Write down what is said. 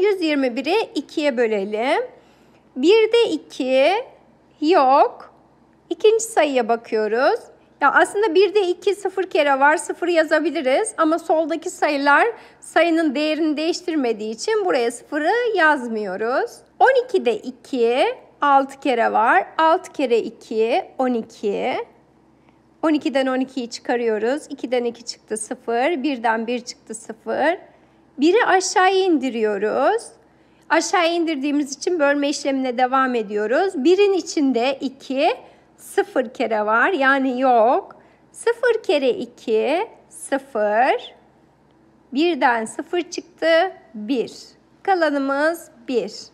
121'i 2'ye bölelim. 1'de 2 yok. İkinci sayıya bakıyoruz. Ya aslında 1'de 2 sıfır kere var. Sıfır yazabiliriz ama soldaki sayılar sayının değerini değiştirmediği için buraya sıfırı yazmıyoruz. 12'de 2 6 kere var. 6 kere 2 12. 12'den 12'yi çıkarıyoruz. 2'den 2 çıktı 0. 1'den 1 çıktı 0. Biri aşağıya indiriyoruz. Aşağı indirdiğimiz için bölme işlemine devam ediyoruz. Birin içinde 2 0 kere var. Yani yok. 0 kere 2 0 Birden 0 çıktı. 1. Kalanımız 1.